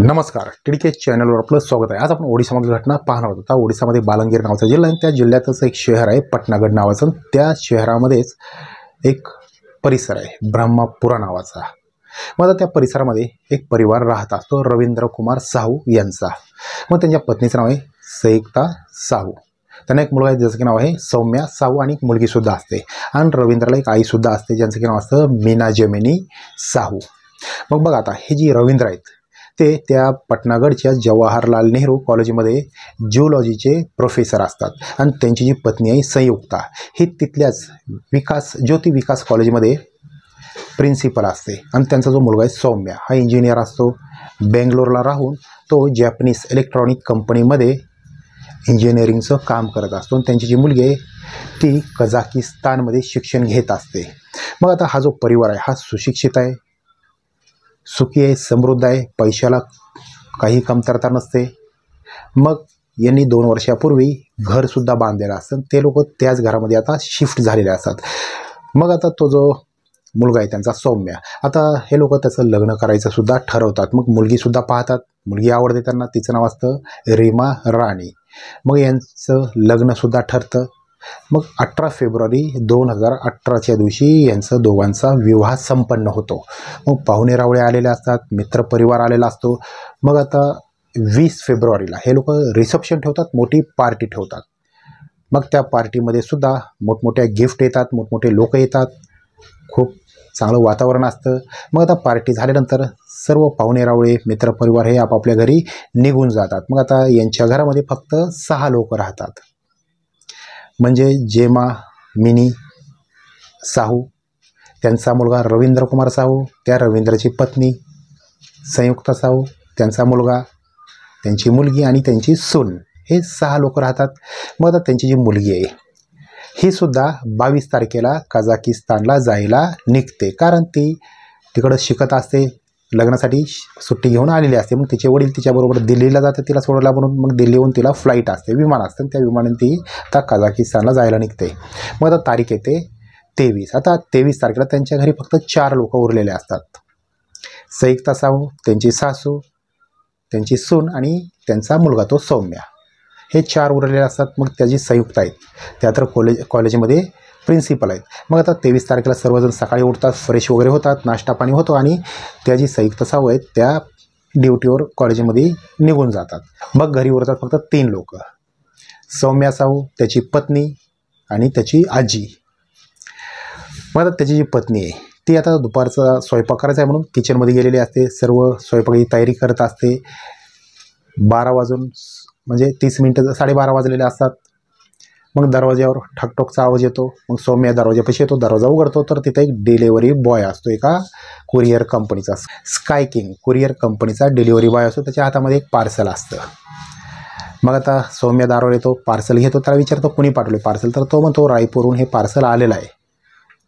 नमस्कार टिडके चॅनलवर आपलं स्वागत आहे आज आपण ओडिशामधील घटना पाहणार आता ओडिशामध्ये बालंगीर नावाचा जिल्हा आणि त्या जिल्ह्यातच एक शहर आहे पटनागड नावाचं त्या शहरामध्येच एक परिसर आहे ब्रह्मापुरा नावाचा मग आता त्या परिसरामध्ये एक परिवार राहत असतो रवींद्र कुमार साहू यांचा मग त्यांच्या पत्नीचं नाव आहे संयुक्ता साहू त्यांना एक मुलगा आहे ज्याचं की नाव आहे सौम्या साहू आणि एक मुलगीसुद्धा असते आणि रवींद्रला एक आईसुद्धा असते ज्यांचं की नाव असतं मीना जमिनी साहू मग बघा आता हे जी रवींद्र आहेत ते त्या पटनागडच्या जवाहरलाल नेहरू कॉलेजमध्ये जिओलॉजीचे प्रोफेसर असतात आणि त्यांची जी पत्नी आहे संयुक्ता ही तिथल्याच विकास ज्योती विकास कॉलेजमध्ये प्रिन्सिपल असते आणि त्यांचा जो मुलगा आहे सौम्य हा इंजिनियर असतो बेंगलोरला राहून तो जॅपनीज इलेक्ट्रॉनिक कंपनीमध्ये इंजिनिअरिंगचं काम करत असतो आणि त्यांची जी मुलगी आहे ती कझाकिस्तानमध्ये शिक्षण घेत असते मग आता हा जो परिवार आहे हा सुशिक्षित आहे सुखी आहे समृद्ध आहे पैशाला काही कमतरता नसते मग यांनी दोन वर्षापूर्वी घरसुद्धा बांधलेलं असतं ते लोक त्याच घरामध्ये आता शिफ्ट झालेले असतात मग आता तो जो मुलगा आहे त्यांचा सौम्य आता हे लोक त्याचं लग्न करायचं सुद्धा ठरवतात मग मुलगीसुद्धा पाहतात मुलगी आवडते त्यांना तिचं नाव असतं रीमा राणी मग यांचं लग्नसुद्धा ठरतं मग अठरा फेब्रुवारी दोन हजार अठराच्या दिवशी यांचं दोघांचा विवाह संपन्न होतो मग पाहुणे रावळे आलेले असतात मित्रपरिवार आलेला असतो मग आता वीस फेब्रुवारीला हे लोक रिसेप्शन ठेवतात मोठी पार्टी ठेवतात मग त्या पार्टीमध्ये सुद्धा मोठमोठ्या गिफ्ट येतात मोठमोठे लोक येतात खूप चांगलं वातावरण असतं मग आता पार्टी झाल्यानंतर सर्व पाहुणे रावळे मित्रपरिवार हे आपापल्या घरी निघून जातात मग आता यांच्या घरामध्ये फक्त सहा लोक राहतात म्हणजे जेमा मिनी साहू त्यांचा मुलगा कुमार साहू त्या रवींद्रची पत्नी संयुक्ता साहू त्यांचा मुलगा त्यांची मुलगी आणि त्यांची सून हे सहा लोक राहतात मग आता त्यांची जी मुलगी आहे ही सुद्धा बावीस तारखेला कझाकिस्तानला जायला निघते कारण ती तिकडं शिकत असते लग्नासाठी सुट्टी घेऊन आलेली असते मग तिचे वडील तिच्याबरोबर दिल्लीला जाते तिला सोडला म्हणून मग दिल्लीहून तिला फ्लाईट असते विमान असते त्या विमानाने ती आता कझाकिस्तानला जायला निघते मग आता तारीख येते तेवीस आता तेवीस तारखेला त्यांच्या घरी फक्त चार लोक उरलेले असतात सईक साहू त्यांची सासू त्यांची सून आणि त्यांचा मुलगा तो सौम्या हे चार उरलेले असतात मग त्याची संयुक्त आहेत त्या तर कॉलेज कॉलेजमध्ये प्रिन्सिपल आहेत मग आता तेवीस तारखेला सर्वजण सकाळी उठतात फ्रेश वगैरे होतात नाश्ता पाणी होतो आणि त्या जी संयुक्त साव आहेत त्या ड्युटीवर कॉलेजमध्ये निघून जातात मग घरी उरतात फक्त तीन लोक सौम्या साहू त्याची पत्नी आणि त्याची आजी मग आता त्याची जी पत्नी आहे ती आता दुपारचा स्वयंपाक करायचा आहे म्हणून किचनमध्ये गेलेली असते सर्व स्वयंपाकाची तयारी करत असते बारा वाजून म्हणजे तीस मिनटं साडेबारा वाजलेले असतात मग दरवाज्यावर ठकटोकचा आवाज येतो मग सौम्या दरवाजापाशी येतो दरवाजा उघडतो तर तिथे एक डिलेवरी बॉय असतो एका कुरिअर कंपनीचा स्काय किंग कुरिअर कंपनीचा डिलिव्हरी बॉय असतो त्याच्या हातामध्ये एक पार्सल असतं मग आता सौम्या दारावर येतो पार्सल घेतो त्याला विचारतो कुणी पाठवले पार्सल तर तो म्हणतो रायपूरहून हे पार्सल आलेलं आहे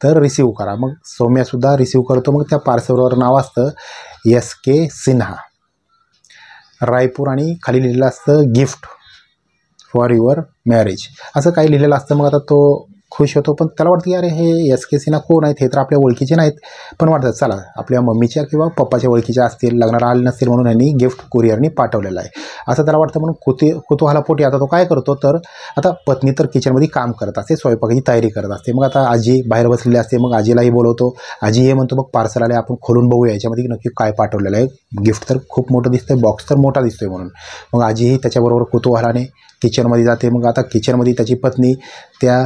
तर रिसीव करा मग सौम्यासुद्धा रिसीव करतो मग त्या पार्सलवर नाव असतं एस के सिन्हा रायपूर आणि खाली लिहिलेलं असतं गिफ्ट फॉर युअर मॅरेज असं काही लिहिलेलं असतं मग आता तो खुश होतो पण त्याला वाटतं की अरे हे एस के सीना कोण आहेत हे तर आपल्या ओळखीचे नाहीत पण वाटतात चला आपल्या मम्मीच्या किंवा पप्पाच्या ओळखीच्या असतील लग्नाला आले नसतील म्हणून यांनी गिफ्ट कुरिअरनी पाठवलेलं आहे असं त्याला वाटतं म्हणून कुते कुतूहलापोटी आता तो काय करतो तर आता पत्नी तर किचनमध्ये काम करत असते स्वयंपाकाची तयारी करत असते मग आता आजी बाहेर बसलेली असते मग आजीलाही बोलवतो आजी हे म्हणतो मग पार्सल आले आपण खोलून बघूया याच्यामध्ये नक्की काय पाठवलेलं आहे गिफ्ट तर खूप मोठं दिसतं बॉक्स तर मोठा दिसतोय म्हणून मग आजीही त्याच्याबरोबर कुतूहलाने किचनमध्ये जाते मग आता किचनमध्ये त्याची पत्नी त्या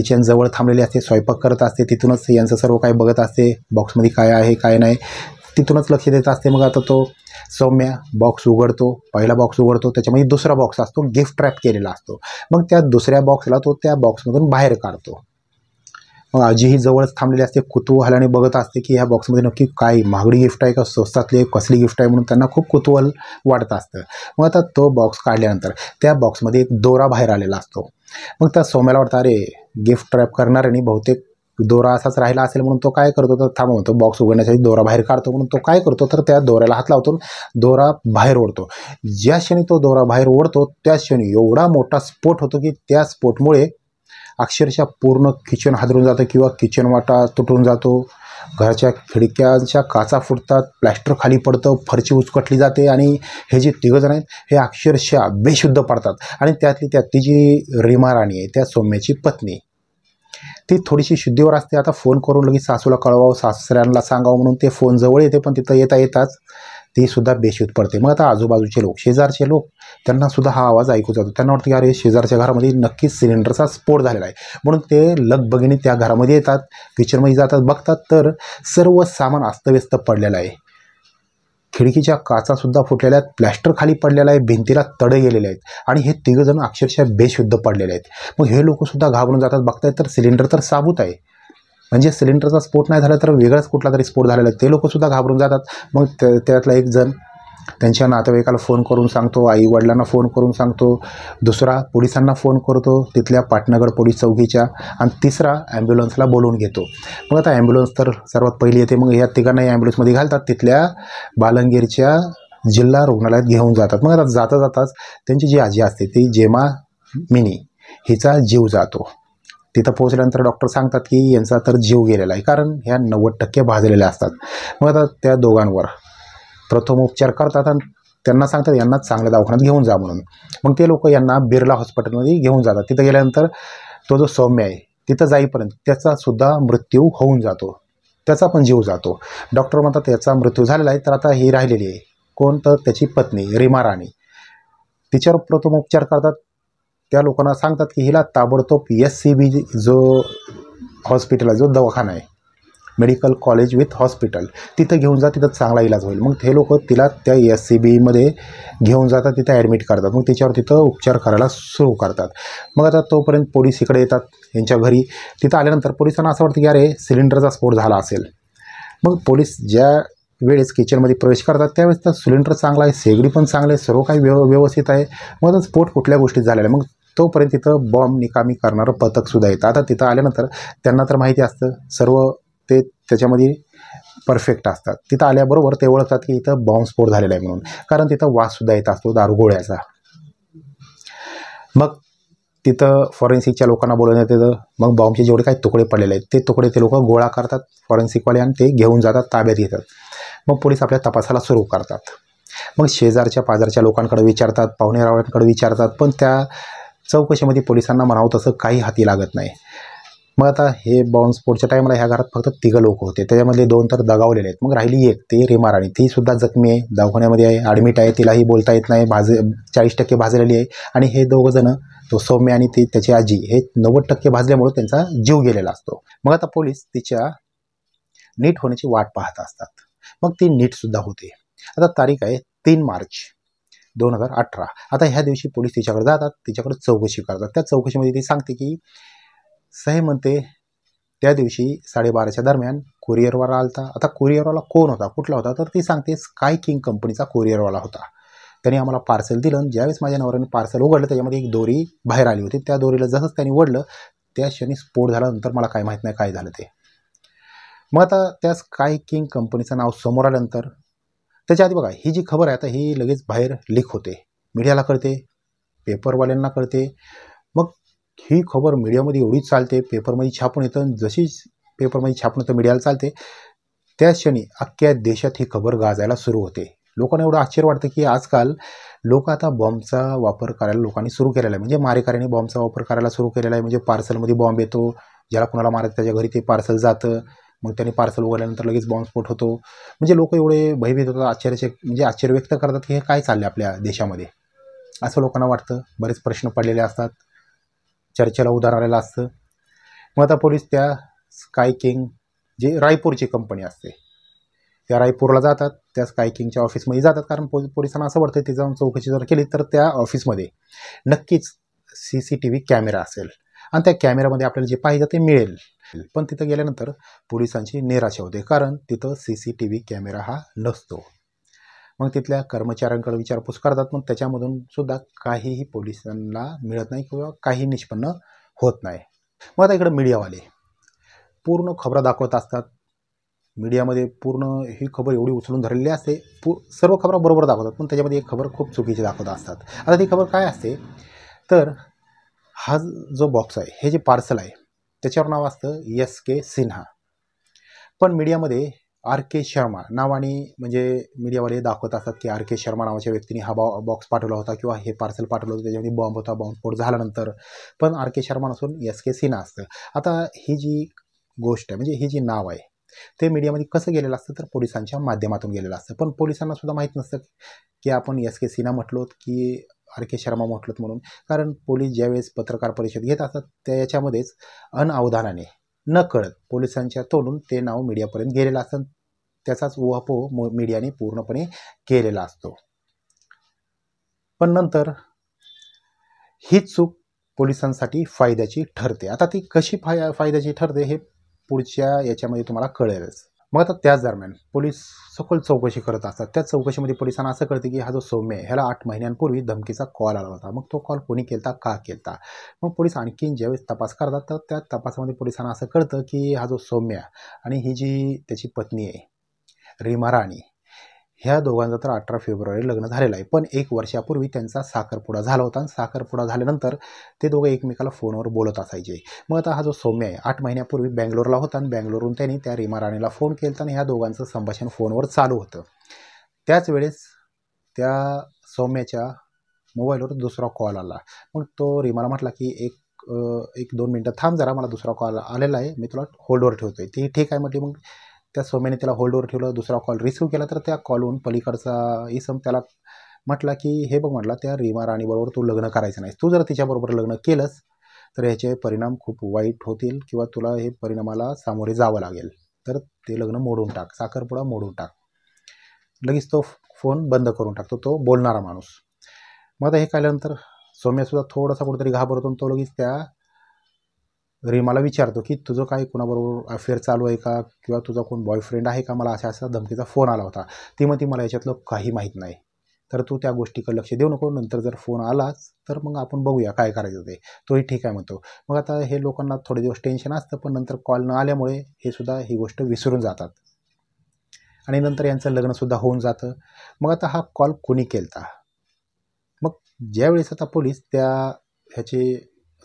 जवळ थांबलेली असते स्वयंपाक करत असते तिथूनच यांचं सर्व काही बघत असते बॉक्समध्ये काय आहे काय नाही तिथूनच लक्ष देत असते मग आता तो सौम्या बॉक्स उघडतो पहिला बॉक्स उघडतो त्याच्यामध्ये दुसरा बॉक्स असतो गिफ्ट रॅप केलेला असतो मग त्या दुसऱ्या बॉक्सला तो त्या बॉक्समधून बाहेर काढतो आजीही जवळच थांबलेली असते कुतूहलाने बघत असते की ह्या बॉक्समध्ये नक्की काय महागडी गिफ्ट आहे का स्वस्तातली कसली गिफ्ट आहे म्हणून त्यांना खूप कुतूहल वाटत असतं मग आता तो बॉक्स काढल्यानंतर त्या बॉक्समध्ये एक दोरा बाहेर आलेला असतो मग त्या सोम्याला वाटतं अरे गिफ्ट रॅप करणाऱ्याने बहुतेक दोरा असाच राहिला असेल म्हणून तो काय करतो तर थांबवतो बॉक्स उघडण्यासाठी दोरा बाहेर काढतो म्हणून तो काय करतो तर त्या दोऱ्याला हात लावतो दोरा बाहेर ओढतो ज्या क्षणी तो दोरा बाहेर ओढतो त्या क्षणी एवढा मोठा स्फोट होतो की त्या स्फोटमुळे अक्षरशः पूर्ण किचन हादरून जातं किंवा किचन वाटा तुटून जातो घराच्या खिडक्यांच्या काचा फुटतात प्लॅस्टर खाली पडतं फरची उचकटली जाते आणि हे जे तिघजण आहेत हे अक्षरशः बेशुद्ध पडतात आणि त्यातली ती जी रिमा राणी आहे त्या सौम्याची पत्नी ती थोडीशी शुद्धीवर असते आता फोन करून लगेच सासूला कळवावं सासऱ्यांना सांगावं म्हणून ते फोन जवळ येते पण तिथं येता येताच ती सुद्धा बेशुद्ध पडते मग आता आजूबाजूचे लोक शेजारचे लोक त्यांना सुद्धा हा आवाज ऐकू जातो त्यांना वाटतं की अरे शेजारच्या घरामध्ये नक्कीच सिलेंडरचा स्फोट झालेला आहे म्हणून ते लगबगिनी त्या घरामध्ये येतात किचनमध्ये जातात बघतात तर सर्व सामान अस्तव्यस्त पडलेलं आहे खिडकीच्या काचासुद्धा फुटलेल्या आहेत प्लॅस्टर खाली पडलेला आहे भिंतीला तडे गेलेले आहेत आणि हे जण अक्षरशः बेशुद्ध पडलेले आहेत मग हे लोकसुद्धा घाबरून जातात बघतायत तर सिलेंडर तर साबूत आहे म्हणजे सिलेंडरचा स्फोट नाही झाला तर वेगळाच कुठला तरी स्फोट झालेला ते लोकसुद्धा घाबरून जातात मग त्यातला एक जण त्यांच्या नातेवाईकाला फोन करून सांगतो आई वडिलांना फोन करून सांगतो दुसरा पोलिसांना फोन करतो तिथल्या पाटनगड पोलीस चौकीच्या आणि तिसरा ॲम्ब्युलन्सला बोलवून घेतो मग आता ॲम्ब्युलन्स तर सर्वात पहिली येते मग ह्या तिघांनाही ॲम्ब्युलन्समध्ये घालतात तिथल्या बालंगीरच्या जिल्हा रुग्णालयात घेऊन जातात मग आता जाता जाताच त्यांची जी आजी असते ती जेमा मिनी हिचा जीव जातो तिथं पोहोचल्यानंतर डॉक्टर सांगतात की यांचा तर जीव गेलेला आहे कारण ह्या नव्वद टक्के भाजलेल्या असतात मग आता त्या दोघांवर उपचार करतात आणि त्यांना सांगतात यांना चांगल्या दवाखान्यात घेऊन जा म्हणून मग ते लोक यांना बिर्ला हॉस्पिटलमध्ये घेऊन जातात तिथं गेल्यानंतर तो जो सौम्य आहे तिथं जाईपर्यंत त्याचासुद्धा मृत्यू होऊन जातो त्याचा पण जीव जातो डॉक्टर म्हणतात याचा मृत्यू झालेला आहे तर आता ही राहिलेली आहे कोण तर त्याची पत्नी रिमा राणी तिच्यावर प्रथम उपचार करतात त्या लोकांना सांगतात की हिला ताबडतोब एस सी बी जो हॉस्पिटल आहे जो दवाखाना आहे मेडिकल कॉलेज विथ हॉस्पिटल तिथं घेऊन जा तिथं चांगला इलाज होईल मग ते लोक तिला त्या एस सी बीमध्ये घेऊन जातात तिथं ॲडमिट करतात मग तिच्यावर तिथं उपचार करायला सुरू करतात मग आता तोपर्यंत पोलीस इकडे येतात यांच्या घरी तिथं आल्यानंतर पोलिसांना असं वाटतं की अरे सिलेंडरचा स्फोट झाला असेल मग पोलीस ज्या वेळेस किचनमध्ये प्रवेश करतात त्यावेळेस तर सिलेंडर चांगला आहे सेगडी पण चांगली आहे सर्व काही व्यव व्यवस्थित आहे मग स्फोट कुठल्या गोष्टीत झालेला आहे मग तोपर्यंत तिथं बॉम्ब निकामी करणारं पथकसुद्धा येतं आता तिथं आल्यानंतर त्यांना तर माहिती असतं सर्व ते त्याच्यामध्ये परफेक्ट असतात तिथं आल्याबरोबर ते ओळखतात की इथं बॉम्बस्फोट झालेला आहे म्हणून कारण तिथं वाससुद्धा येत असतो दारुगोळ्याचा मग तिथं फॉरेन्सिकच्या लोकांना बोलवण्यात येतं मग बॉम्बचे जेवढे काही तुकडे पडलेले आहेत ते तुकडे ते लोक गोळा करतात फॉरेन्सिकवाले आणि ते घेऊन जातात ताब्यात घेतात मग पोलीस आपल्या तपासाला सुरू करतात मग शेजारच्या पाजारच्या लोकांकडे विचारतात पाहुणेरावांकडे विचारतात पण त्या चौकशीमध्ये पोलिसांना म्हणावं तसं काही हाती लागत नाही मग आता हे बॉम्बस्फोटच्या टाईमला ह्या घरात फक्त तिघं लोक होते त्याच्यामधले दोन तर दगावलेले आहेत मग राहिली एक ते रेमा राणी ती सुद्धा जखमी आहे दवाखान्यामध्ये आहे ॲडमिट आहे तिलाही बोलता येत नाही भाज चाळीस टक्के भाजलेली आहे आणि हे दोघंजणं तो सौम्य आणि ती त्याची आजी हे नव्वद टक्के भाजल्यामुळे त्यांचा जीव गेलेला असतो मग आता पोलीस तिच्या नीट होण्याची वाट पाहत असतात मग ती नीटसुद्धा होते आता तारीख आहे तीन मार्च दोन हजार अठरा आता ह्या दिवशी पोलीस तिच्याकडे जातात तिच्याकडे चौकशी करतात त्या चौकशीमध्ये ती सांगते की सहे म्हणते त्या दिवशी साडेबाराच्या दरम्यान कुरिअरवाला आलता आता कुरिअरवाला कोण होता कुठला होता तर ती सांगते स्काय किंग कंपनीचा कुरिअरवाला होता त्यांनी आम्हाला पार्सल दिलं ज्यावेळेस माझ्या नवऱ्याने पार्सल उघडलं त्याच्यामध्ये एक दोरी बाहेर आली होती त्या दोरीला जसंच त्यांनी ओढलं त्या क्षणी स्फोट झाल्यानंतर मला काय माहीत नाही काय झालं ते मग आता त्या स्काय किंग कंपनीचं नाव समोर आल्यानंतर त्याच्या आधी बघा ही जी खबर आहे आता ही लगेच बाहेर लीक होते मीडियाला कळते पेपरवाल्यांना कळते मग ही खबर मीडियामध्ये एवढीच चालते पेपरमध्ये छापून येतं जशीच पेपरमध्ये छापून येतं मीडियाला चालते त्याच क्षणी अख्ख्या देशात ही खबर गाजायला सुरू होते लोकांना एवढं आश्चर्य वाटतं की आजकाल लोक आता बॉम्बचा वापर करायला लोकांनी सुरू केलेला आहे म्हणजे मारेकऱ्यांनी बॉम्बचा वापर करायला सुरू केलेला आहे म्हणजे पार्सलमध्ये बॉम्ब येतो ज्याला कुणाला मारत त्याच्या घरी ते पार्सल जातं मग त्याने पार्सल उघडल्यानंतर लगेच बॉम्बस्फोट होतो म्हणजे लोक एवढे भयभीत होतात आश्चर्याचे म्हणजे आश्चर्य व्यक्त करतात की हे काय चाललं आपल्या देशामध्ये असं लोकांना वाटतं बरेच प्रश्न पडलेले असतात चर्चेला उधार आलेलं असतं मग आता पोलीस त्या स्काय किंग जे रायपूरची कंपनी असते त्या रायपूरला जातात त्या स्काय किंगच्या ऑफिसमध्ये जातात कारण पो पोलिसांना असं वाटतं ते जाऊन चौकशी जर केली तर त्या ऑफिसमध्ये नक्कीच C C T V camera असेल आणि त्या कॅमेरामध्ये आपल्याला जे पाहिजे ते मिळेल पण तिथं गेल्यानंतर पोलिसांची निराशा होते कारण तिथं C C T V camera हा नसतो मग तिथल्या कर्मचाऱ्यांकडे विचारपूस करतात मग त्याच्यामधून सुद्धा काहीही पोलिसांना मिळत नाही किंवा काही निष्पन्न होत नाही मग आता इकडं मीडियावाले पूर्ण खबरं दाखवत असतात मीडियामध्ये पूर्ण ही खबर एवढी उचलून धरलेली असते पू सर्व खबरा बरोबर दाखवतात पण त्याच्यामध्ये एक खबर खूप चुकीची दाखवत असतात आता ती खबर काय असते तर हा जो बॉक्स आहे हे जे पार्सल आहे त्याच्यावर नाव असतं एस के सिन्हा पण मीडियामध्ये आर के शर्मा नावाने म्हणजे मीडियावाले दाखवत असतात की आर के शर्मा नावाच्या व्यक्तीने हा बॉ बॉक्स पाठवला होता किंवा हे पार्सल पाठवलं होतं त्याच्यामध्ये बॉम्ब होता बॉम्बस्फोट झाल्यानंतर पण आर के शर्मा नसून एस के सिन्हा असतं आता ही जी गोष्ट आहे म्हणजे ही जी नाव आहे ते मीडियामध्ये कसं गेलेलं असतं तर पोलिसांच्या माध्यमातून गेलेलं असतं पण पोलिसांना सुद्धा माहीत नसतं की आपण एस के सिन्हा म्हटलो की आर के शर्मा म्हटलं म्हणून कारण पोलीस ज्यावेळेस पत्रकार परिषद घेत असतात त्या याच्यामध्येच अनअवधानाने न कळत पोलिसांच्या तोंडून ते नाव मीडियापर्यंत गेलेलं असतं त्याचाच उहापोह मीडियाने पूर्णपणे केलेला असतो पण नंतर ही चूक पोलिसांसाठी फायद्याची ठरते आता ती कशी फाय फायद्याची ठरते हे पुढच्या याच्यामध्ये तुम्हाला कळेलच मग आता त्याच दरम्यान पोलीस सखोल चौकशी करत असतात त्या चौकशीमध्ये पोलिसांना असं कळतं की हा जो सौम्य आहे ह्याला आठ महिन्यांपूर्वी धमकीचा कॉल आला होता मग तो कॉल कोणी केला का केलता मग पोलीस आणखीन ज्यावेळेस तपास करतात तर त्या तपासामध्ये पोलिसांना असं कळतं की हा जो सौम्य आणि ही जी त्याची पत्नी आहे रीमा राणी ह्या दोघांचं तर अठरा फेब्रुवारी लग्न झालेलं आहे पण एक वर्षापूर्वी त्यांचा साखरपुडा झाला होता आणि साखरपुडा झाल्यानंतर ते दोघं एकमेकाला फोनवर बोलत असायचे मग आता हा जो सौम्य आहे आठ महिन्यापूर्वी बँगलोरला होता आणि बँगलोरहून त्यांनी त्या रिमा राणीला फोन केला आणि ह्या दोघांचं संभाषण फोनवर चालू होतं त्याच वेळेस त्या सौम्याच्या मोबाईलवर दुसरा कॉल आला मग तो रिमाला म्हटला की एक एक दोन मिनटं थांब जरा मला दुसरा कॉल आलेला आहे मी तुला होल्डवर ठेवतो आहे ती ठीक आहे म्हटली मग त्या सोम्याने त्याला होल्डवर ठेवलं दुसरा कॉल रिसिव्ह केला तर त्या कॉलहून पलीकडचा इसम त्याला म्हटला की हे बघ म्हटला त्या रीमा राणीबरोबर तू लग्न करायचं नाही तू जर तिच्याबरोबर लग्न केलंस तर ह्याचे परिणाम खूप वाईट होतील किंवा तुला हे परिणामाला सामोरे जावं लागेल तर ते लग्न मोडून टाक साखरपुडा मोडून टाक लगेच तो फोन बंद करून टाकतो तो बोलणारा माणूस मग आता हे काल्यानंतर सौम्यासुद्धा थोडासा कुठेतरी घाबरतो तो लगेच त्या घरी मला विचारतो की तुझं काय कोणाबरोबर अफेअर चालू आहे का किंवा तुझा कोण बॉयफ्रेंड आहे का मला असा असा धमकीचा फोन आला होता ती मग ती मला याच्यातलं काही माहीत नाही तर तू त्या गोष्टीकडे लक्ष देऊ नको नंतर जर फोन आलाच तर मग आपण बघूया काय करायचं ते तोही ठीक आहे म्हणतो मग आता हे लोकांना थोडे दिवस टेन्शन असतं पण नंतर कॉल न आल्यामुळे हे सुद्धा ही गोष्ट विसरून जातात आणि नंतर यांचं लग्नसुद्धा होऊन जातं मग आता हा कॉल कोणी केलता मग ज्यावेळेस आता पोलीस त्या ह्याचे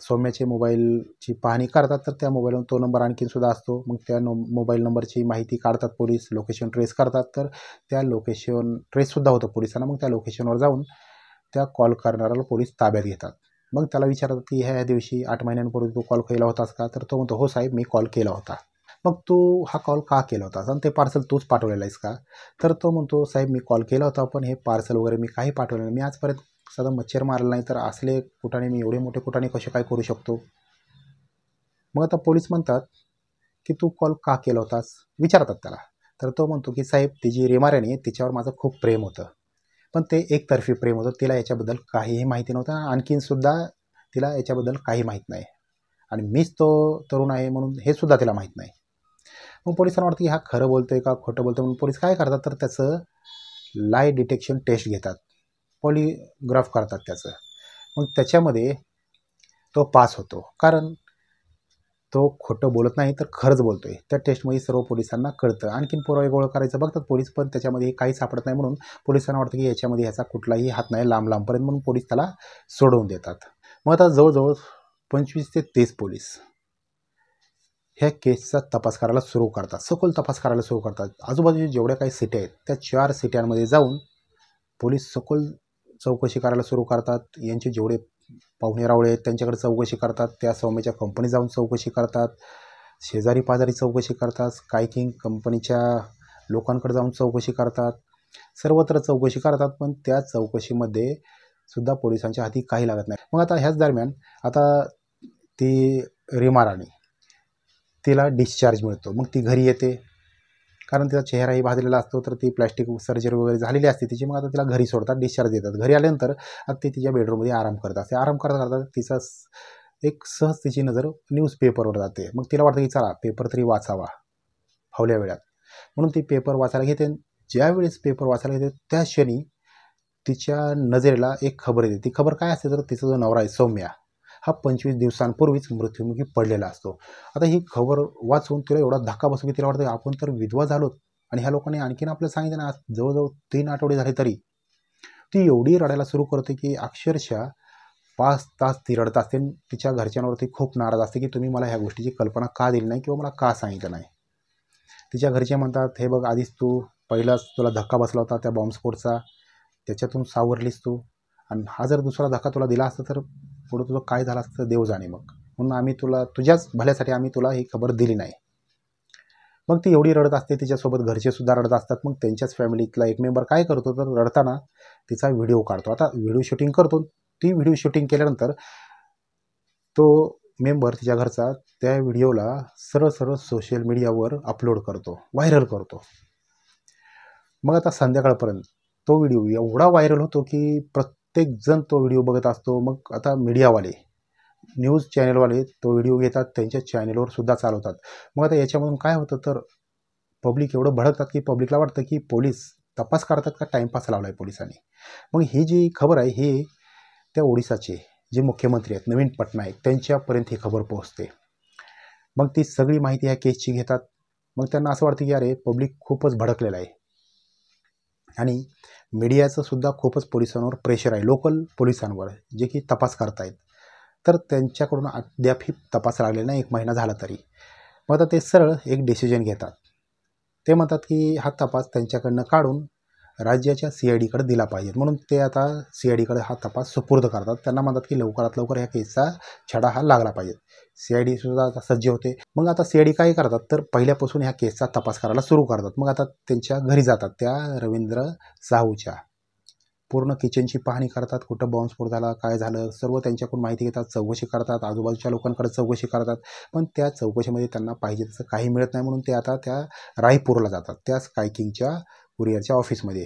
सौम्याचे मोबाईलची पाहणी करतात तर त्या मोबाईलवर तो नंबर सुद्धा असतो मग त्या नो मोबाईल नंबरची माहिती काढतात पोलीस लोकेशन ट्रेस करतात तर त्या लोकेशन ट्रेससुद्धा होतं पोलिसांना मग त्या लोकेशनवर जाऊन त्या कॉल करणाऱ्याला पोलीस ताब्यात घेतात मग त्याला विचारतात की ह्या दिवशी आठ महिन्यांपूर्वी तू कॉल केला होतास का तर तो म्हणतो हो साहेब मी कॉल केला होता मग तू हा कॉल का केला होतास आणि ते पार्सल तूच पाठवलेला आहेस का तर तो म्हणतो साहेब मी कॉल केला होता पण हे पार्सल वगैरे मी काही पाठवलं नाही मी आजपर्यंत साधा मच्छर मारला नाही तर असले कुटाने मी एवढे मोठे कुटाने कसे काय करू शकतो मग आता पोलीस म्हणतात की तू कॉल का केला होतास विचारतात त्याला तर तो म्हणतो की साहेब ती जी रेमाराणी तिच्यावर माझं खूप प्रेम होतं पण ते एकतर्फी प्रेम होतं तिला याच्याबद्दल काहीही माहिती नव्हतं आणखीनसुद्धा तिला याच्याबद्दल काही माहीत नाही आणि मीच तो तरुण आहे म्हणून हे सुद्धा तिला माहीत नाही मग पोलिसांना वाटतं की हा खरं बोलतो आहे का खोटं बोलतो म्हणून पोलीस काय करतात तर त्याचं लाय डिटेक्शन टेस्ट घेतात पॉलिग्राफ करतात त्याचं मग त्याच्यामध्ये तो पास होतो कारण तो खोटं बोलत नाही तर खरंच बोलतोय त्या टेस्टमध्ये सर्व पोलिसांना कळतं आणखीन पुरावे गोळा करायचं बघतात पोलीस पण त्याच्यामध्ये काही सापडत नाही म्हणून पोलिसांना वाटतं की याच्यामध्ये ह्याचा कुठलाही हात नाही लांब लांबपर्यंत म्हणून पोलीस त्याला सोडवून देतात मग आता जवळजवळ पंचवीस ते तीस पोलीस ह्या केसचा तपास करायला सुरू करतात सखोल तपास करायला सुरू करतात आजूबाजूच्या जेवढ्या काही सिट्या आहेत त्या चार सिट्यांमध्ये जाऊन पोलीस सखोल चौकशी करायला सुरू करतात यांचे जेवढे पाहुणे रावळे आहेत त्यांच्याकडे चौकशी करतात त्या स्वामीच्या कंपनी जाऊन चौकशी करतात शेजारी पाजारी चौकशी करतात स्कायकिंग कंपनीच्या लोकांकडे जाऊन चौकशी करतात सर्वत्र चौकशी करतात पण त्या चौकशीमध्ये सुद्धा पोलिसांच्या हाती काही लागत नाही मग आता ह्याच दरम्यान आता ती रिमाराणी तिला डिस्चार्ज मिळतो मग ती घरी येते कारण तिचा चेहराही भाजलेला असतो तर ती प्लॅस्टिक सर्जरी वगैरे झालेली असते तिची मग आता तिला घरी सोडतात डिस्चार्ज देतात घरी आल्यानंतर आता ती तिच्या बेडरूममध्ये आराम करत असते आराम करत करता तिचा एक सहज तिची नजर न्यूजपेपरवर जाते मग तिला वाटतं की चला पेपर तरी वाचावा फावल्या वेळात म्हणून ती पेपर वाचायला घेते ज्यावेळेस पेपर वाचायला घेते त्या क्षणी तिच्या नजरेला एक खबर येते ती खबर काय असते तर तिचा जो नवरा आहे सौम्या हा पंचवीस दिवसांपूर्वीच मृत्युमुखी पडलेला असतो आता ही खबर वाचून तिला एवढा धक्का बसू की तिला वाटतं आपण तर विधवा झालोत आणि ह्या लोकांनी आणखीन आपल्याला सांगितलं ना जवळजवळ तीन आठवडे झाले तरी ती एवढी रडायला सुरू करते की अक्षरशः पाच तास ती रडत असते तिच्या घरच्यांवरती खूप नाराज असते की तुम्ही मला ह्या गोष्टीची कल्पना का दिली नाही किंवा मला का सांगितलं नाही तिच्या घरचे म्हणतात हे बघ आधीच तू पहिलाच तुला धक्का बसला होता त्या बॉम्बस्फोटचा त्याच्यातून सावरलीस तू आणि हा जर दुसरा धक्का तुला दिला असता तर पुढं तुझं काय झालं असतं देव जाणे मग म्हणून आम्ही तुला तुझ्याच भल्यासाठी आम्ही तुला ही खबर दिली नाही मग ती एवढी रडत असते तिच्यासोबत घरचे सुद्धा रडत असतात मग त्यांच्याच फॅमिलीतला एक मेंबर काय करतो तर रडताना तिचा व्हिडिओ काढतो आता व्हिडिओ शूटिंग करतो ती व्हिडिओ शूटिंग केल्यानंतर तो मेंबर तिच्या घरचा त्या व्हिडिओला सरळ सरळ सोशल मीडियावर अपलोड करतो व्हायरल करतो मग आता संध्याकाळपर्यंत तो व्हिडिओ एवढा व्हायरल होतो की प्रत्येक प्रत्येकजण तो व्हिडिओ बघत असतो मग आता मीडियावाले न्यूज चॅनलवाले तो व्हिडिओ घेतात त्यांच्या चॅनलवर सुद्धा चालवतात मग आता याच्यामधून काय होतं तर पब्लिक एवढं भडकतात की पब्लिकला वाटतं की पोलीस तपास करतात का टाईमपास लावला आहे पोलिसांनी मग ही जी खबर आहे हे त्या ओडिसाचे जे मुख्यमंत्री आहेत नवीन पटनायक त्यांच्यापर्यंत ही खबर पोहोचते मग ती सगळी माहिती ह्या केसची घेतात मग त्यांना असं वाटतं की अरे पब्लिक खूपच भडकलेलं आहे आणि मीडियाचं सुद्धा खूपच पोलिसांवर प्रेशर आहे लोकल पोलिसांवर जे की तपास करतायत तर त्यांच्याकडून अद्यापही तपास लागले नाही एक महिना झाला तरी मग आता ते सरळ एक डिसिजन घेतात ते म्हणतात की हा तपास त्यांच्याकडनं काढून राज्याच्या सी आय डीकडे दिला पाहिजे म्हणून ते आता सी आय डीकडे हा तपास सुपूर्द करतात त्यांना म्हणतात की लवकरात लवकर ह्या केसचा छडा हा लागला पाहिजे सी आय डी सुद्धा आता सज्ज होते मग आता सी आय डी काय करतात तर पहिल्यापासून ह्या केसचा तपास करायला सुरू करतात मग आता त्यांच्या घरी जातात त्या रवींद्र साहूच्या पूर्ण किचनची पाहणी करतात कुठं बॉम्बस्फोट झाला काय झालं सर्व त्यांच्याकडून माहिती घेतात चौकशी करतात आजूबाजूच्या लोकांकडे चौकशी करतात पण त्या चौकशीमध्ये त्यांना पाहिजे तसं काही मिळत नाही म्हणून ते आता त्या रायपूरला जातात त्या स्कायकिंगच्या कुरिअरच्या ऑफिसमध्ये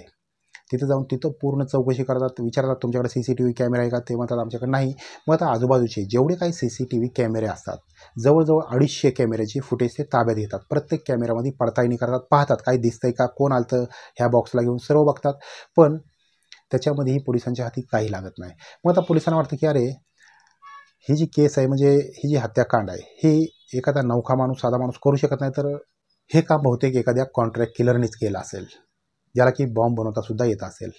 तिथं जाऊन तिथं पूर्ण चौकशी करतात विचारतात तुमच्याकडे C C T V camera आहे का ते म्हणतात आमच्याकडे नाही मग आता आजूबाजूचे जेवढे काही सी सी टी व्ही कॅमेरे असतात जवळजवळ अडीचशे कॅमेऱ्याची फुटेज ते ताब्यात घेतात प्रत्येक कॅमेऱ्यामध्ये पडताळणी करतात पाहतात काय आहे का कोण आलतं ह्या बॉक्सला घेऊन सर्व बघतात पण त्याच्यामध्येही पोलिसांच्या हाती काही लागत नाही मग आता पोलिसांना वाटतं की अरे ही जी केस आहे म्हणजे ही जी हत्याकांड आहे हे एखादा नौखा माणूस साधा माणूस करू शकत नाही तर हे काम बहुतेक एखाद्या कॉन्ट्रॅक्ट किलरनेच केलं असेल ज्याला की बॉम्ब बनवतासुद्धा येत असेल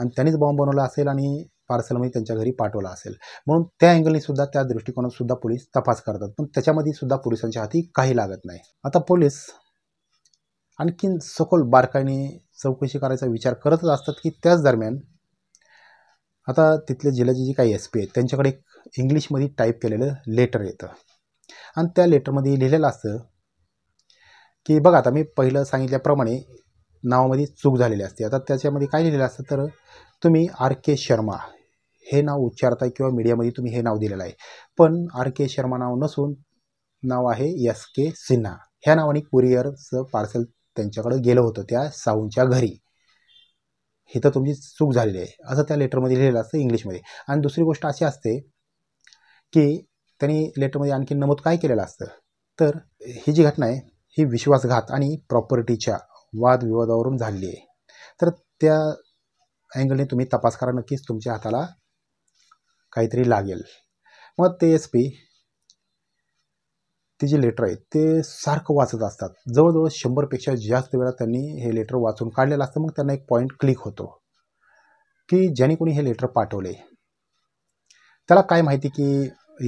आणि त्यांनीच बॉम्ब बनवला असेल आणि पार्सलमध्ये त्यांच्या घरी पाठवला असेल म्हणून त्या अँगलनीसुद्धा सुद्धा त्या दृष्टिकोनात सुद्धा पोलीस तपास करतात पण त्याच्यामध्ये सुद्धा पोलिसांच्या हाती काही लागत नाही आता पोलीस आणखीन सखोल बारकाईने चौकशी करायचा विचार करतच असतात की त्याच दरम्यान आता तिथले जिल्ह्याचे जे काही एस पी आहेत त्यांच्याकडे इंग्लिशमध्ये टाईप केलेलं लेटर येतं आणि त्या लेटरमध्ये लिहिलेलं असतं की बघा आता मी पहिलं सांगितल्याप्रमाणे नावामध्ये चूक झालेली असते आता त्याच्यामध्ये काय लिहिलेलं असतं तर तुम्ही आर के शर्मा हे नाव उच्चारताय किंवा मीडियामध्ये तुम्ही हे नाव दिलेलं आहे पण आर के शर्मा नाव नसून नाव आहे एस के सिन्हा ह्या नावाने कुरिअरचं पार्सल त्यांच्याकडं गेलं होतं त्या साऊंच्या घरी हे तर तुमची चूक झालेली आहे असं त्या लेटरमध्ये लिहिलेलं असतं इंग्लिशमध्ये आणि दुसरी गोष्ट अशी असते की त्यांनी लेटरमध्ये आणखी नमूद काय केलेलं असतं तर ही जी घटना आहे ही विश्वासघात आणि प्रॉपर्टीच्या वादविवादावरून झाली आहे तर त्या अँगलने तुम्ही तपास करा नक्कीच तुमच्या हाताला काहीतरी लागेल मग ते एस पी ते जे लेटर आहे ते सारखं वाचत असतात जवळजवळ शंभरपेक्षा जास्त वेळा त्यांनी हे लेटर वाचून काढलेलं असतं मग त्यांना एक पॉईंट क्लिक होतो की ज्याने कोणी हे लेटर पाठवले त्याला काय माहिती की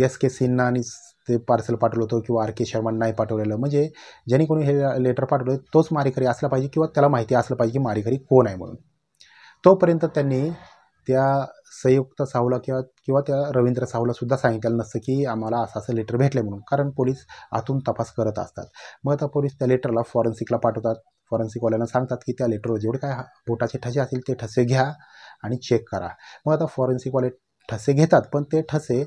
एस के सिन्हा आणि ते पार्सल पाठवलं होतं किंवा आर के शर्मा नाही पाठवलेलं म्हणजे ज्यांनी कोणी हे लेटर पाठवलं तोच मारेकरी असला पाहिजे किंवा त्याला माहिती असलं पाहिजे की मारेकरी कोण आहे म्हणून तोपर्यंत त्यांनी त्या संयुक्त साहूला किंवा किंवा त्या रवींद्र सावलासुद्धा सांगितलेलं नसतं की आम्हाला असं असं लेटर भेटले म्हणून कारण पोलीस आतून तपास करत असतात मग आता पोलीस त्या लेटरला फॉरेन्सिकला पाठवतात फॉरेन्सिकवाल्यांना सांगतात की त्या लेटरवर जेवढे काय बोटाचे ठसे असतील ते ठसे घ्या आणि चेक करा मग आता फॉरेन्सिकवाले ठसे घेतात पण ते ठसे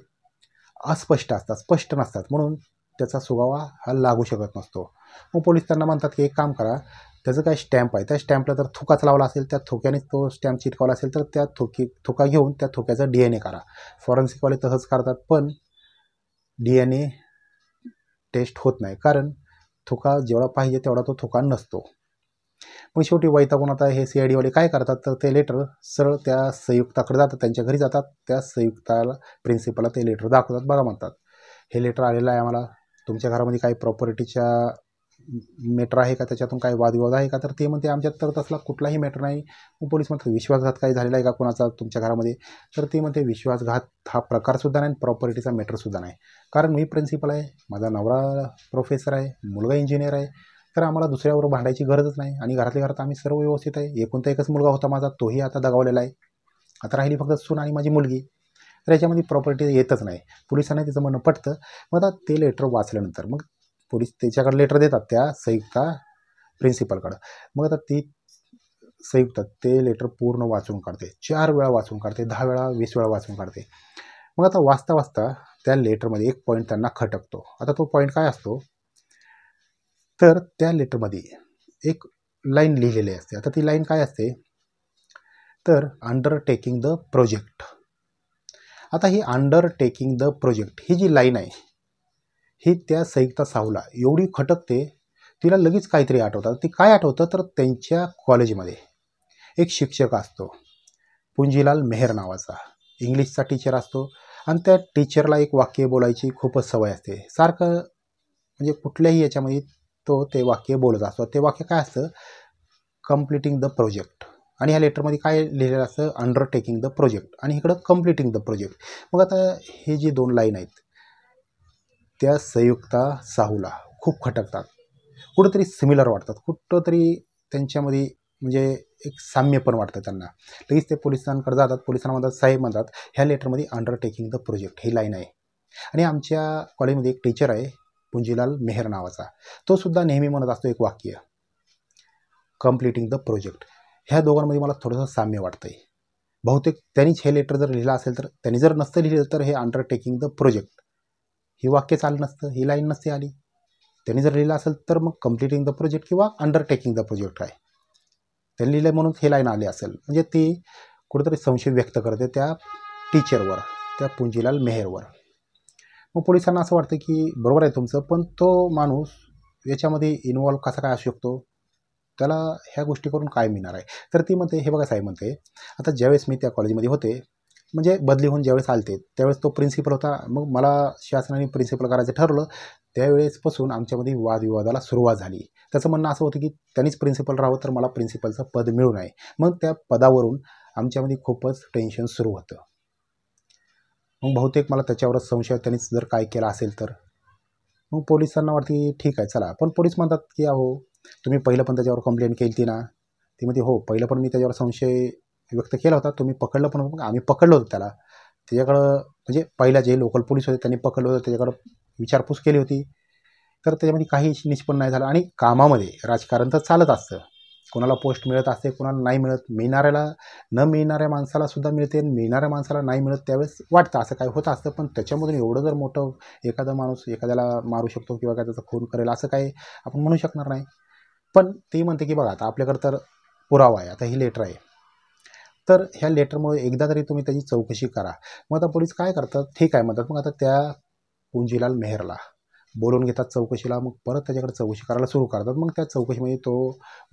अस्पष्ट असतात स्पष्ट नसतात म्हणून त्याचा सुगावा हा लागू शकत नसतो मग पोलीस त्यांना म्हणतात की एक काम करा त्याचं काय स्टॅम्प आहे त्या स्टॅम्पला जर थुकाच लावला असेल त्या थुक्याने तो स्टॅम्प चिटकावला असेल तर त्या थुकी थुका घेऊन त्या थुक्याचा डी एन ए करा फॉरेन्सिकवाले तसंच करतात पण डी एन ए टेस्ट होत नाही कारण थुका जेवढा पाहिजे तेवढा तो थुका नसतो मग शेवटी कोण आता हे सी आय डीवाले काय करतात तर ते लेटर सरळ त्या संयुक्ताकडे जातात त्यांच्या घरी जातात त्या संयुक्ताला प्रिन्सिपलला ते लेटर दाखवतात बघा म्हणतात हे लेटर आलेलं आहे आम्हाला तुमच्या घरामध्ये काही प्रॉपर्टीच्या मॅटर आहे का त्याच्यातून काही वादविवाद आहे का तर ते म्हणते आमच्यात तर तसला कुठलाही मॅटर नाही पोलीस म्हणतात विश्वासघात काही झालेला आहे का कोणाचा तुमच्या घरामध्ये तर ते म्हणते विश्वासघात हा प्रकारसुद्धा नाही प्रॉपर्टीचा मॅटरसुद्धा नाही कारण मी प्रिन्सिपल आहे माझा नवरा प्रोफेसर आहे मुलगा इंजिनियर आहे तर आम्हाला दुसऱ्यावर भांडायची गरजच नाही आणि घरातल्या घरात आम्ही सर्व व्यवस्थित आहे एकूणता एकच मुलगा होता माझा तोही आता दगावलेला आहे आता राहिली फक्त सून आणि माझी मुलगी तर याच्यामध्ये प्रॉपर्टी येतच नाही पोलिसांना त्याचं म्हणणं पटतं मग आता ते लेटर वाचल्यानंतर मग पोलीस त्याच्याकडे लेटर देतात त्या संयुक्त प्रिन्सिपलकडं मग आता ती संयुक्त ते लेटर पूर्ण वाचून काढते चार वेळा वाचून काढते दहा वेळा वीस वेळा वाचून काढते मग आता वाचता वाचता त्या लेटरमध्ये एक पॉईंट त्यांना खटकतो आता तो पॉईंट काय असतो तर त्या लेटरमध्ये एक लाईन लिहिलेली असते आता ती लाईन काय असते तर अंडरटेकिंग द प्रोजेक्ट आता ही अंडरटेकिंग द प्रोजेक्ट ही जी लाईन आहे ही त्या संयुक्ता सावला एवढी खटकते तिला लगेच काहीतरी आठवतात ती काय आठवतं तर त्यांच्या कॉलेजमध्ये एक शिक्षक असतो पुंजीलाल मेहर नावाचा इंग्लिशचा टीचर असतो आणि त्या टीचरला एक वाक्य बोलायची खूपच सवय असते सारखं म्हणजे कुठल्याही याच्यामध्ये तो ते वाक्य बोलत असतो ते वाक्य काय असतं कम्प्लिटिंग द प्रोजेक्ट आणि ह्या लेटरमध्ये काय लिहिलेलं असतं अंडरटेकिंग द प्रोजेक्ट आणि इकडं कम्प्लिटिंग द प्रोजेक्ट मग आता हे जे दोन लाईन आहेत त्या संयुक्ता साहूला खूप खटकतात कुठंतरी सिमिलर वाटतात कुठंतरी त्यांच्यामध्ये म्हणजे एक साम्य पण वाटतं त्यांना लगेच ते पोलिसांकडे जातात पोलिसांना म्हणतात साहेब म्हणतात ह्या लेटरमध्ये अंडरटेकिंग द प्रोजेक्ट ही लाईन आहे आणि आमच्या कॉलेजमध्ये एक टीचर आहे पुंजीलाल मेहर नावाचा तो सुद्धा नेहमी म्हणत असतो एक वाक्य कम्प्लिटिंग द प्रोजेक्ट ह्या दोघांमध्ये मला थोडंसं साम्य वाटतंय बहुतेक त्यांनीच हे लेटर जर लिहिलं असेल तर त्यांनी जर नसतं लिहिलं तर हे अंडरटेकिंग द प्रोजेक्ट ही वाक्य चाललं नसतं ही लाईन नसते आली त्यांनी जर लिहिलं असेल तर मग कम्प्लिटिंग द प्रोजेक्ट किंवा अंडरटेकिंग द प्रोजेक्ट आहे त्यांनी लिहिलं म्हणून हे लाईन आली असेल म्हणजे ती कुठेतरी संशय व्यक्त करते त्या टीचरवर त्या पुंजीलाल मेहरवर मग पोलिसांना असं वाटतं की बरोबर आहे तुमचं पण तो माणूस याच्यामध्ये इन्वॉल्व कसा काय असू शकतो त्याला ह्या गोष्टी करून काय मिळणार आहे तर ती म्हणते हे बघा साहेब म्हणते आता ज्यावेळेस मी त्या कॉलेजमध्ये होते म्हणजे बदली होऊन ज्यावेळेस आलते त्यावेळेस तो प्रिन्सिपल होता मग मला शासनाने प्रिन्सिपल करायचं ठरलं त्यावेळेसपासून आमच्यामध्ये वादविवादाला सुरुवात झाली त्याचं म्हणणं असं होतं की त्यांनीच प्रिन्सिपल राहावं तर मला प्रिन्सिपलचं पद मिळू नये मग त्या पदावरून आमच्यामध्ये खूपच टेन्शन सुरू होतं मग बहुतेक मला त्याच्यावरच संशय त्यांनीच जर काय केला असेल तर मग पोलिसांना वाटते ठीक आहे चला पण पोलीस म्हणतात की अहो तुम्ही पहिलं पण त्याच्यावर कंप्लेंट केली ती ना ती म्हणते हो पहिलं पण मी त्याच्यावर संशय व्यक्त केला होता तुम्ही पकडलं पण आम्ही पकडलं होतं त्याला त्याच्याकडं म्हणजे पहिला जे लोकल पोलीस होते त्यांनी पकडलं होतं त्याच्याकडं विचारपूस केली होती तर त्याच्यामध्ये काही निष्पन्न नाही झालं आणि कामामध्ये राजकारण तर चालत असतं कोणाला पोस्ट मिळत असते कोणाला नाही मिळत मिळणाऱ्याला न मिळणाऱ्या माणसाला सुद्धा मिळते मिळणाऱ्या माणसाला नाही मिळत त्यावेळेस वाटतं असं काय होत असतं पण त्याच्यामधून एवढं जर मोठं एखादा माणूस एखाद्याला मारू शकतो किंवा काय त्याचा खून करेल असं काय आपण म्हणू शकणार नाही पण ती म्हणते की बघा आता आपल्याकडं तर पुरावा आहे आता ही लेटर आहे तर ह्या लेटरमुळे एकदा तरी तुम्ही त्याची चौकशी करा मग आता पोलीस काय करतात ठीक आहे म्हणतात मग आता त्या पुंजीलाल मेहरला बोलवून घेतात चौकशीला मग परत त्याच्याकडे चौकशी करायला सुरू करतात मग त्या चौकशीमध्ये तो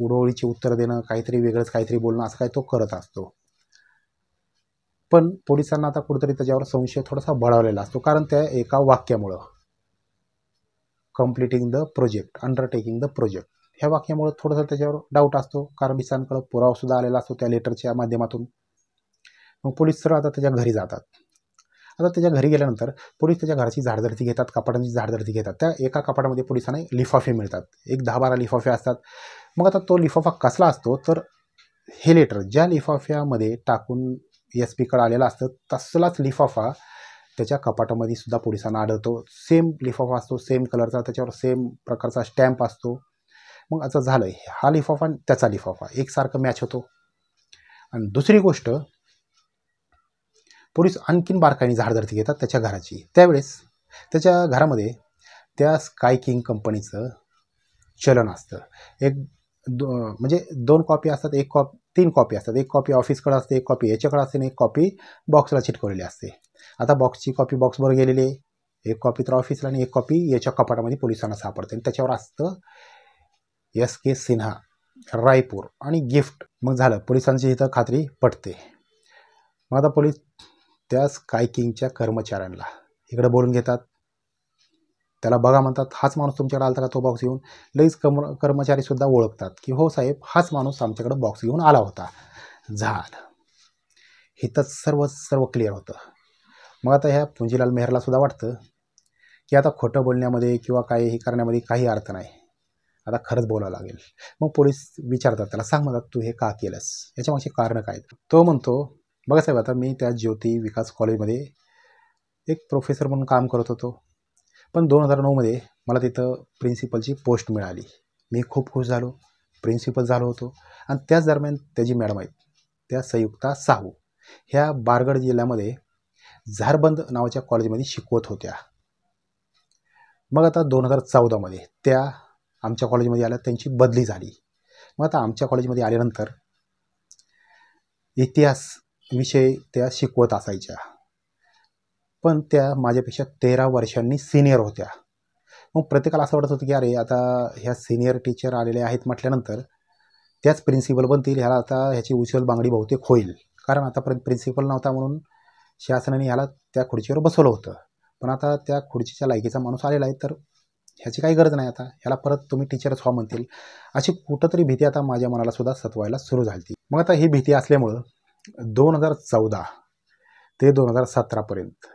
उडवळीची उत्तर देणं काहीतरी वेगळंच काहीतरी बोलणं असं काय तो करत असतो पण पोलिसांना आता कुठेतरी त्याच्यावर संशय थोडासा बळावलेला असतो कारण त्या एका वाक्यामुळं completing the project undertaking the project ह्या वाक्यामुळं थोडंसं त्याच्यावर डाऊट असतो कारण पुरावासुद्धा आलेला असतो त्या लेटरच्या माध्यमातून मग पोलीस सर आता त्याच्या घरी जातात आता त्याच्या घरी गेल्यानंतर पोलीस त्याच्या घराची झाडझडती घेतात कपाटांची झाडझडती घेतात त्या एका कपाटामध्ये पोलिसांना लिफाफे मिळतात एक दहा बारा लिफाफे असतात मग आता तो लिफाफा कसला असतो तर हे लेटर ज्या लिफाफ्यामध्ये टाकून एस पीकडं आलेला असतं तसलाच लिफाफा त्याच्या कपाटामध्ये सुद्धा पोलिसांना आढळतो सेम लिफाफा असतो सेम कलरचा त्याच्यावर सेम प्रकारचा स्टॅम्प असतो मग असं झालं हा लिफाफा आणि त्याचा लिफाफा एकसारखं मॅच होतो आणि दुसरी गोष्ट पोलीस आणखीन बारकाईने झाडधरती घेतात त्याच्या घराची त्यावेळेस त्याच्या घरामध्ये त्या स्काय किंग कंपनीचं चलन असतं एक दो म्हणजे दोन कॉपी असतात एक कॉप तीन कॉपी असतात एक कॉपी ऑफिसकडं असते एक कॉपी याच्याकडं असते आणि एक कॉपी बॉक्सला चिटकवलेली असते आता बॉक्सची कॉपी बॉक्सवर गेलेली आहे एक कॉपी तर ऑफिसला आणि एक कॉपी याच्या कपाटामध्ये पोलिसांना सापडते आणि त्याच्यावर असतं एस के सिन्हा रायपूर आणि गिफ्ट मग झालं पोलिसांची इथं खात्री पटते मग आता पोलीस त्या स्कायकिंगच्या कर्मचाऱ्यांना इकडं बोलून घेतात त्याला बघा म्हणतात हाच माणूस तुमच्याकडे आला का तो बॉक्स घेऊन लगेच कम कर्मचारीसुद्धा ओळखतात की हो साहेब हाच माणूस आमच्याकडं बॉक्स घेऊन आला होता झालं तर सर्व सर्व क्लिअर होतं मग आता ह्या पुंजीलाल मेहरलासुद्धा वाटतं की आता खोटं बोलण्यामध्ये किंवा काही हे करण्यामध्ये काही अर्थ नाही आता खरंच बोलावं लागेल मग पोलीस विचारतात त्याला सांग मला तू हे का केलंस याच्यामागचे कारणं काय तो म्हणतो बघा साहेब आता मी त्या ज्योती विकास कॉलेजमध्ये एक प्रोफेसर म्हणून काम करत होतो पण दोन हजार नऊमध्ये मला तिथं प्रिन्सिपलची पोस्ट मिळाली मी खूप खुश झालो प्रिन्सिपल झालो होतो आणि त्याच दरम्यान त्याची मॅडम आहेत त्या संयुक्ता साहू ह्या बारगड जिल्ह्यामध्ये झारबंद नावाच्या कॉलेजमध्ये शिकवत होत्या मग आता दोन हजार चौदामध्ये त्या आमच्या कॉलेजमध्ये आल्या त्यांची बदली झाली मग आता आमच्या कॉलेजमध्ये आल्यानंतर इतिहास विषय त्या शिकवत असायच्या पण त्या माझ्यापेक्षा तेरा वर्षांनी सिनियर होत्या मग प्रत्येकाला असं वाटत होतं की अरे आता ह्या सिनियर टीचर आलेल्या आहेत म्हटल्यानंतर त्याच प्रिन्सिपल बनतील ह्याला आता ह्याची उचल बांगडी बहुतेक होईल कारण आतापर्यंत प्रिन्सिपल नव्हता म्हणून शासनाने ह्याला त्या खुर्चीवर बसवलं होतं पण आता त्या खुर्चीच्या लायकीचा माणूस आलेला आहे तर ह्याची काही गरज नाही आता ह्याला परत तुम्ही टीचरच व्हा म्हणतील अशी कुठंतरी भीती आता माझ्या मनाला सुद्धा सतवायला सुरू झाली मग आता ही भीती असल्यामुळं दोन हजार चौदा ते दोन हजार सतरापर्यंत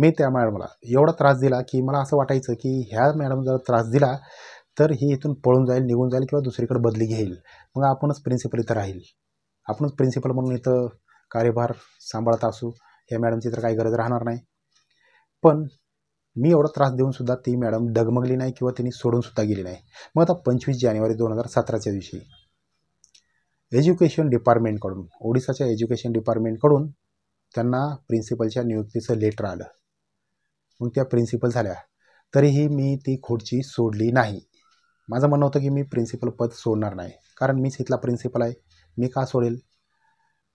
मी त्या मॅडमला एवढा त्रास दिला की मला असं वाटायचं की ह्या मॅडम जर त्रास दिला तर ही इथून पळून जाईल निघून जाईल किंवा दुसरीकडे बदली घेईल मग आपणच प्रिन्सिपल इथं राहील आपणच प्रिन्सिपल म्हणून इथं कार्यभार सांभाळत असू ह्या मॅडमची तर काही गरज राहणार नाही पण मी एवढा त्रास देऊनसुद्धा ती मॅडम डगमगली नाही किंवा तिने सोडूनसुद्धा गेली नाही मग आता पंचवीस जानेवारी दोन हजार सतराच्या दिवशी एज्युकेशन डिपार्टमेंटकडून ओडिसाच्या एज्युकेशन डिपार्टमेंटकडून त्यांना प्रिन्सिपलच्या नियुक्तीचं लेटर आलं मग त्या प्रिन्सिपल झाल्या तरीही मी ती खुर्ची सोडली नाही माझं म्हणणं होतं की मी प्रिन्सिपल पद सोडणार नाही कारण मीच इथला प्रिन्सिपल आहे मी का सोडेल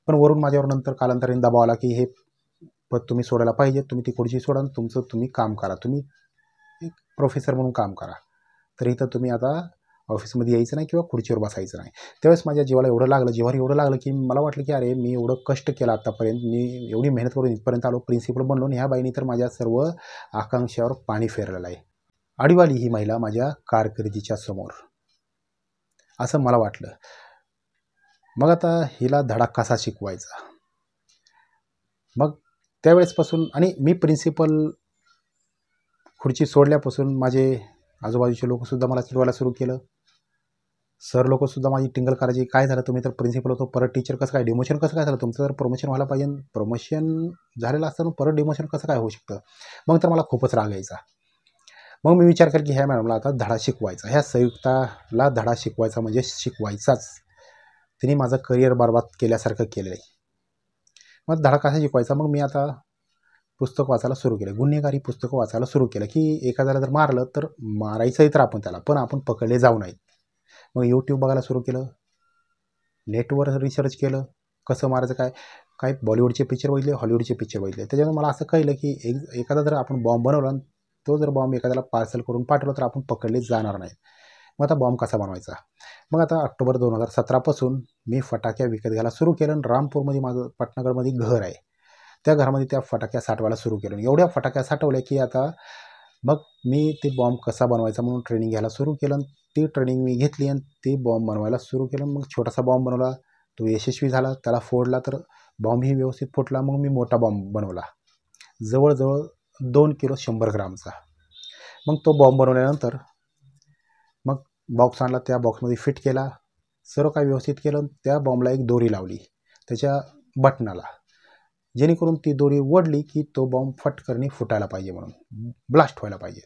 पण वरून माझ्यावर नंतर कालांतरीन दबाव आला की हे पद तुम्ही सोडायला पाहिजे तुम्ही ती खुर्ची सोडा तुमचं तुम्ही काम करा तुम्ही एक प्रोफेसर म्हणून काम करा तर इथं तुम्ही आता ऑफिसमध्ये यायचं नाही किंवा खुर्चीवर बसायचं नाही त्यावेळेस माझ्या जीवाला एवढं लागलं जीवावर एवढं लागलं की मला वाटलं की अरे मी एवढं कष्ट केलं आत्तापर्यंत मी एवढी मेहनत करून इथपर्यंत आलो प्रिन्सिपल बनलो ह्या बाईनी तर माझ्या सर्व आकांक्षावर पाणी फेरलेलं आहे आडीवाली ही महिला माझ्या कारकिर्दीच्या समोर असं मला वाटलं मग आता हिला धडा कसा शिकवायचा मग त्यावेळेसपासून आणि मी प्रिन्सिपल खुर्ची सोडल्यापासून माझे आजूबाजूचे लोकसुद्धा मला चिडवायला सुरू केलं सर लोकसुद्धा माझी टिंगल करायची काय झालं तुम्ही तर प्रिन्सिपल होतो परत टीचर कसं काय डिमोशन कसं काय झालं तुमचं तर प्रमोशन व्हायला पाहिजे प्रमोशन झालेलं असताना परत डिमोशन कसं काय होऊ शकतं मग तर मला खूपच राग यायचा मग मी विचार करेल की ह्या मॅडमला आता धडा शिकवायचा ह्या संयुक्ताला धडा शिकवायचा म्हणजे शिकवायचाच तिने माझं करिअर बर्बाद केल्यासारखं केलं आहे मग धडा कसा शिकवायचा मग मी आता पुस्तक वाचायला सुरू केलं गुन्हेगारी पुस्तकं वाचायला सुरू केलं की एखाद्याला जर मारलं तर मारायचंही तर आपण त्याला पण आपण पकडले जाऊ नयेत मग यूट्यूब बघायला सुरू केलं नेटवर रिसर्च केलं कसं मारायचं काय काय बॉलिवूडचे पिक्चर बघितले हॉलिवूडचे पिक्चर बघितले त्याच्यामुळे मला असं कळलं की एक एखादा जर आपण बॉम्ब बनवला तो जर बॉम्ब एखाद्याला पार्सल करून पाठवलं तर आपण पकडले जाणार नाही मग आता बॉम्ब कसा बनवायचा मग आता ऑक्टोबर दोन हजार सतरापासून मी फटाक्या विकत घ्यायला सुरू केलं आणि रामपूरमध्ये माझं पटनगरमध्ये घर आहे त्या घरामध्ये त्या फटाक्या साठवायला सुरू केलं एवढ्या फटाक्या साठवल्या की आता मग मी ते बॉम्ब कसा बनवायचा म्हणून ट्रेनिंग घ्यायला सुरू केलं ती ट्रेनिंग मी घेतली आणि ते बॉम्ब बनवायला सुरू केलं मग छोटासा बॉम्ब बनवला तो यशस्वी झाला त्याला फोडला तर बॉम्बही व्यवस्थित फुटला मग मी मोठा बॉम्ब बनवला जवळजवळ दोन किलो शंभर ग्रामचा मग तो बॉम्ब बनवल्यानंतर मग बॉक्स आणला त्या बॉक्समध्ये फिट केला सर्व काही व्यवस्थित केलं त्या बॉम्बला एक दोरी लावली त्याच्या बटणाला जेणेकरून ती दोरी ओढली की तो बॉम्ब फटकरणी फुटायला पाहिजे म्हणून ब्लास्ट व्हायला पाहिजे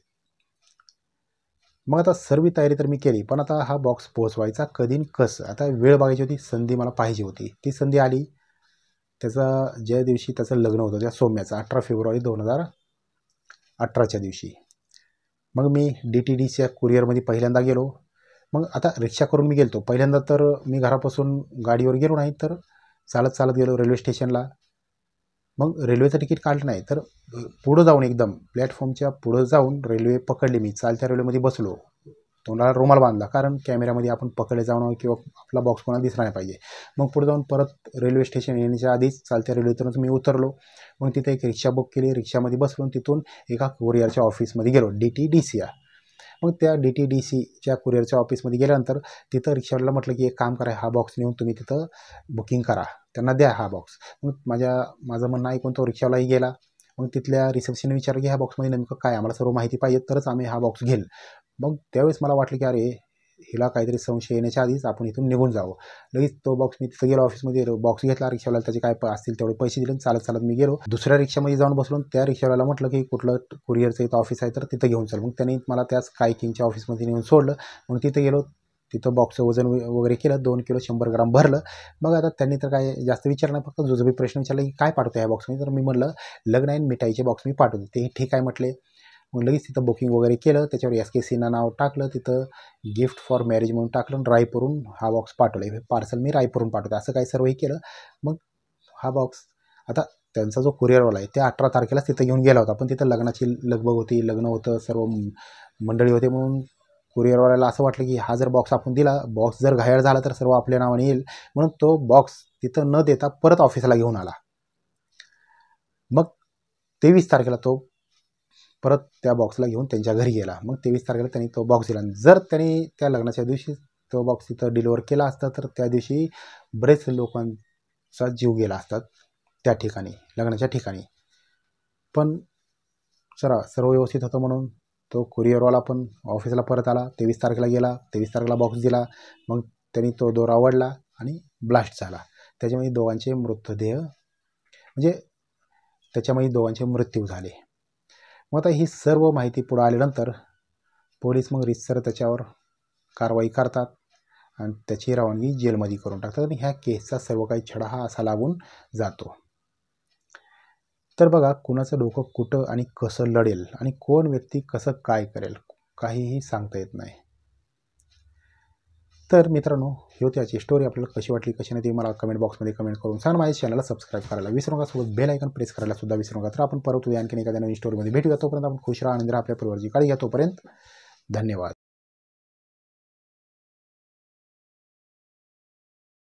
मग आता सर्व तयारी तर मी केली पण आता हा बॉक्स पोहोचवायचा कधी कसं आता वेळ बघायची होती संधी मला पाहिजे होती ती संधी आली त्याचा ज्या दिवशी त्याचं लग्न होतं त्या सोम्याचं अठरा फेब्रुवारी दोन हजार अठराच्या दिवशी मग मी डी टी डीच्या कुरिअरमध्ये पहिल्यांदा गेलो मग आता रिक्षा करून मी गेलो पहिल्यांदा तर मी घरापासून गाडीवर गेलो नाही तर चालत चालत गेलो रेल्वे स्टेशनला मग रेल्वेचं तिकीट काढलं नाही तर पुढं जाऊन एकदम प्लॅटफॉर्मच्या पुढं जाऊन रेल्वे पकडली मी चालत्या रेल्वेमध्ये बसलो तोंडाला रुमाल बांधला कारण कॅमेऱ्यामध्ये आपण पकडले जाणं किंवा आपला बॉक्स कोणाला दिसला नाही पाहिजे मग पुढे जाऊन परत रेल्वे स्टेशन येण्याच्या आधीच चालत्या रेल्वेतूनच मी उतरलो मग तिथे एक रिक्षा बुक केली रिक्षामध्ये बसलो तिथून एका कोरिअरच्या ऑफिसमध्ये गेलो D T D C I मग त्या डी टी डी सीच्या कुरिअरच्या ऑफिसमध्ये गेल्यानंतर तिथं रिक्षावाल्याला म्हटलं की एक काम करा हा बॉक्स नेऊन तुम्ही तिथं बुकिंग करा त्यांना द्या हा बॉक्स मग माझ्या माझं म्हणणं ऐकून तो रिक्षावालाही गेला मग तिथल्या रिसेप्शनने विचारलं की ह्या बॉक्समध्ये नेमकं काय आम्हाला सर्व माहिती पाहिजे तरच आम्ही हा बॉक्स घेईल मग त्यावेळेस मला वाटलं की अरे हिला काहीतरी संशय येण्याच्या आधीच आपण इथून निघून जावं लगेच तो बॉक्स मी तिथं गेलो ऑफिसमध्ये गेलो बॉक्स घेतला रिक्षावाला त्याचे काय असतील तेवढे पैसे दिले चालत चालत मी गेलो दुसऱ्या रिक्षामध्ये जाऊन बसलो त्या रिक्षावाला म्हटलं की कुठलं कुरिअरचं इथं ऑफिस आहे तर तिथं घेऊन चाल मग त्यांनी मला त्याच काय किंगच्या ऑफिसमध्ये नेऊन सोडलं मग तिथं गेलो तिथं बॉक्सचं वजन वगैरे केलं दोन किलो शंभर ग्राम भरलं मग आता त्यांनी तर काय जास्त विचारलं फक्त जुजबी प्रश्न विचारला की काय पाठवतो या बॉक्समध्ये तर मी म्हटलं लग्न आहे मिठाईचे बॉक्स मी पाठवतो ते ठीक आहे म्हटले मग लगेच तिथं बुकिंग वगैरे केलं त्याच्यावर एस के सीना नाव टाकलं तिथं गिफ्ट फॉर मॅरेज म्हणून टाकलं रायपूरून हा बॉक्स पाठवला पार्सल मी रायपूरून पाठवतो असं काही सर्वही केलं मग हा बॉक्स आता त्यांचा जो कुरिअरवाला आहे ते अठरा तारखेला तिथं घेऊन गेला होता पण तिथं लग्नाची लगबग होती लग्न होतं सर्व मंडळी होते म्हणून कुरिअरवाल्याला असं वाटलं की हा जर बॉक्स आपण दिला बॉक्स जर घायर झाला तर सर्व आपल्या नावाने येईल म्हणून तो बॉक्स तिथं न देता परत ऑफिसला घेऊन आला मग तेवीस तारखेला तो परत त्या बॉक्सला घेऊन त्यांच्या घरी गेला मग तेवीस तारखेला त्यांनी तो बॉक्स दिला जर त्यांनी त्या लग्नाच्या दिवशी तो बॉक्स तिथं डिलिव्हर केला असता तर त्या दिवशी बरेच लोकांचा जीव गेला असतात त्या ठिकाणी लग्नाच्या ठिकाणी पण सरा सर्व व्यवस्थित होतं म्हणून तो कुरिअरवाला पण ऑफिसला परत आला तेवीस तारखेला गेला तेवीस तारखेला बॉक्स दिला मग त्यांनी तो दोर आवडला आणि ब्लास्ट झाला त्याच्यामध्ये दोघांचे मृतदेह म्हणजे त्याच्यामध्ये दोघांचे मृत्यू झाले मग आता ही सर्व माहिती पुढं आल्यानंतर पोलीस मग रितसर त्याच्यावर कारवाई करतात आणि त्याची रवानगी जेलमध्ये करून टाकतात आणि ह्या केसचा सर्व काही छडा हा असा लागून जातो तर बघा कुणाचं डोकं कुठं आणि कसं लढेल आणि कोण व्यक्ती कसं काय करेल काहीही सांगता येत नाही तर मित्रांनो ही होती याची स्टोरी आपल्याला कशी वाटली कशी नाही ती मला कमेंट बॉक्समध्ये कमेंट करून सांग माझ्या चॅनलला सबस्क्राईब करायला विसरू नका सोबत बेल आयकन प्रेस करायला सुद्धा विसरू नका तर आपण परत उद्या आणखी एखाद्या नवीन स्टोरीमध्ये भेटूया तोपर्यंत आपण खुश राहा आनंद आपल्या परिवारची काळी घ्या धन्यवाद